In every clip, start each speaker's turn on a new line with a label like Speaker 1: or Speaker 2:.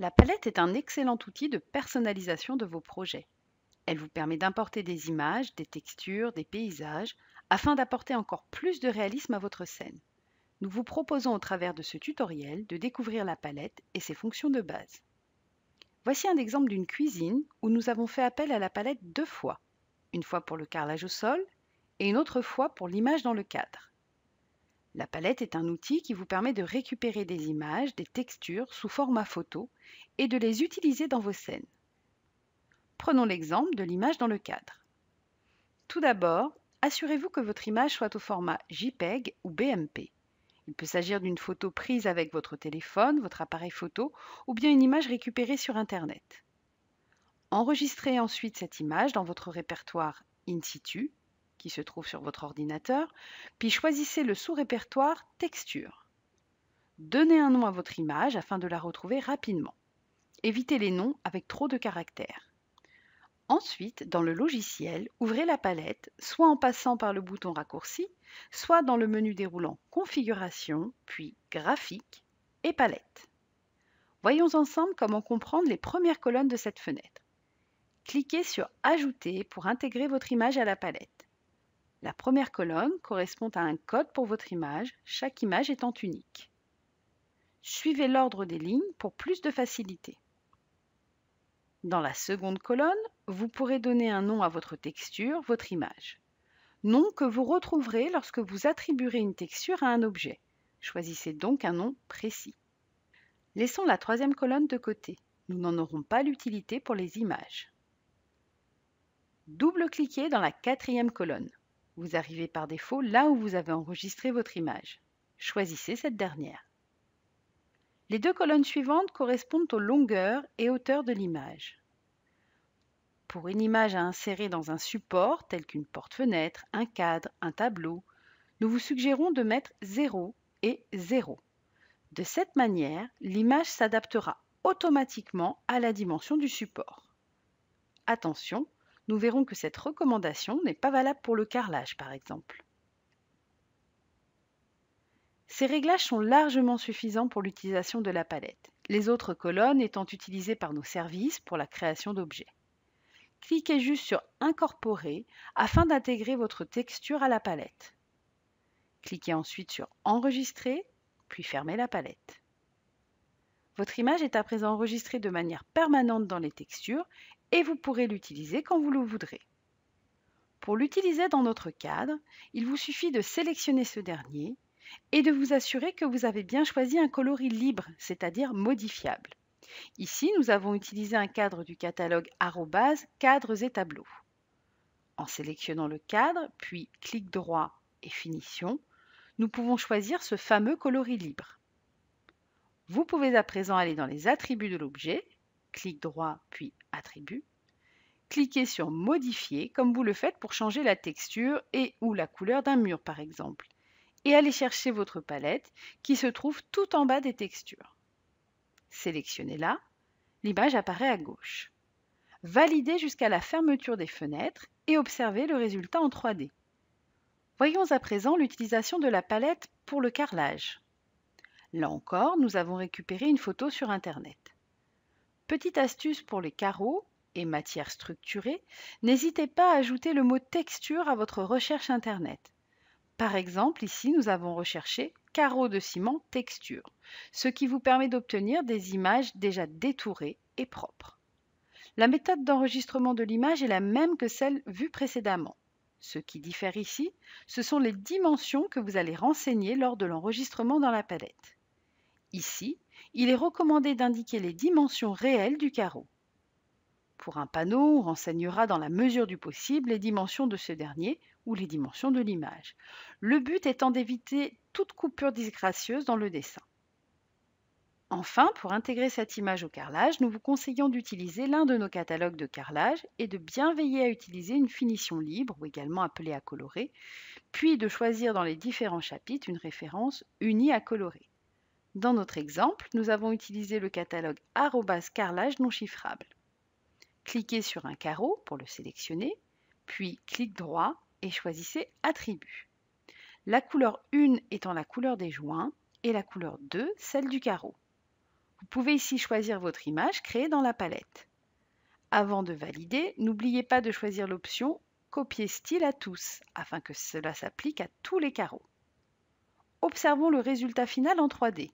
Speaker 1: La palette est un excellent outil de personnalisation de vos projets. Elle vous permet d'importer des images, des textures, des paysages, afin d'apporter encore plus de réalisme à votre scène. Nous vous proposons au travers de ce tutoriel de découvrir la palette et ses fonctions de base. Voici un exemple d'une cuisine où nous avons fait appel à la palette deux fois, une fois pour le carrelage au sol et une autre fois pour l'image dans le cadre. La palette est un outil qui vous permet de récupérer des images, des textures sous format photo et de les utiliser dans vos scènes. Prenons l'exemple de l'image dans le cadre. Tout d'abord, assurez-vous que votre image soit au format JPEG ou BMP. Il peut s'agir d'une photo prise avec votre téléphone, votre appareil photo ou bien une image récupérée sur Internet. Enregistrez ensuite cette image dans votre répertoire in situ qui se trouve sur votre ordinateur, puis choisissez le sous-répertoire Texture. Donnez un nom à votre image afin de la retrouver rapidement. Évitez les noms avec trop de caractères. Ensuite, dans le logiciel, ouvrez la palette, soit en passant par le bouton raccourci, soit dans le menu déroulant Configuration, puis Graphique et Palette. Voyons ensemble comment comprendre les premières colonnes de cette fenêtre. Cliquez sur Ajouter pour intégrer votre image à la palette. La première colonne correspond à un code pour votre image, chaque image étant unique. Suivez l'ordre des lignes pour plus de facilité. Dans la seconde colonne, vous pourrez donner un nom à votre texture, votre image. Nom que vous retrouverez lorsque vous attribuerez une texture à un objet. Choisissez donc un nom précis. Laissons la troisième colonne de côté. Nous n'en aurons pas l'utilité pour les images. Double-cliquez dans la quatrième colonne. Vous arrivez par défaut là où vous avez enregistré votre image. Choisissez cette dernière. Les deux colonnes suivantes correspondent aux longueurs et hauteurs de l'image. Pour une image à insérer dans un support tel qu'une porte-fenêtre, un cadre, un tableau, nous vous suggérons de mettre 0 et 0. De cette manière, l'image s'adaptera automatiquement à la dimension du support. Attention, nous verrons que cette recommandation n'est pas valable pour le carrelage par exemple. Ces réglages sont largement suffisants pour l'utilisation de la palette, les autres colonnes étant utilisées par nos services pour la création d'objets. Cliquez juste sur Incorporer afin d'intégrer votre texture à la palette. Cliquez ensuite sur Enregistrer, puis fermez la palette. Votre image est à présent enregistrée de manière permanente dans les textures et vous pourrez l'utiliser quand vous le voudrez. Pour l'utiliser dans notre cadre, il vous suffit de sélectionner ce dernier et de vous assurer que vous avez bien choisi un coloris libre, c'est-à-dire modifiable. Ici, nous avons utilisé un cadre du catalogue cadres et tableaux. En sélectionnant le cadre, puis clic droit et finition, nous pouvons choisir ce fameux coloris libre. Vous pouvez à présent aller dans les attributs de l'objet clic droit puis Attribut. Cliquez sur Modifier comme vous le faites pour changer la texture et ou la couleur d'un mur par exemple. Et allez chercher votre palette qui se trouve tout en bas des textures. Sélectionnez-la, l'image apparaît à gauche. Validez jusqu'à la fermeture des fenêtres et observez le résultat en 3D. Voyons à présent l'utilisation de la palette pour le carrelage. Là encore, nous avons récupéré une photo sur Internet. Petite astuce pour les carreaux et matières structurées, n'hésitez pas à ajouter le mot texture à votre recherche Internet. Par exemple, ici, nous avons recherché carreaux de ciment texture, ce qui vous permet d'obtenir des images déjà détourées et propres. La méthode d'enregistrement de l'image est la même que celle vue précédemment. Ce qui diffère ici, ce sont les dimensions que vous allez renseigner lors de l'enregistrement dans la palette. Ici, il est recommandé d'indiquer les dimensions réelles du carreau. Pour un panneau, on renseignera dans la mesure du possible les dimensions de ce dernier ou les dimensions de l'image, le but étant d'éviter toute coupure disgracieuse dans le dessin. Enfin, pour intégrer cette image au carrelage, nous vous conseillons d'utiliser l'un de nos catalogues de carrelage et de bien veiller à utiliser une finition libre, ou également appelée à colorer, puis de choisir dans les différents chapitres une référence unie à colorer. Dans notre exemple, nous avons utilisé le catalogue carrelage non chiffrable. Cliquez sur un carreau pour le sélectionner, puis clique droit et choisissez Attribut. La couleur 1 étant la couleur des joints et la couleur 2 celle du carreau. Vous pouvez ici choisir votre image créée dans la palette. Avant de valider, n'oubliez pas de choisir l'option Copier style à tous afin que cela s'applique à tous les carreaux. Observons le résultat final en 3D.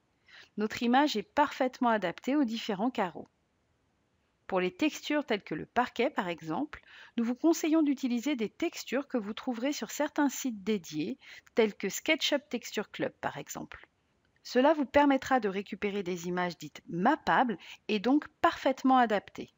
Speaker 1: Notre image est parfaitement adaptée aux différents carreaux. Pour les textures telles que le parquet par exemple, nous vous conseillons d'utiliser des textures que vous trouverez sur certains sites dédiés, tels que SketchUp Texture Club par exemple. Cela vous permettra de récupérer des images dites mappables et donc parfaitement adaptées.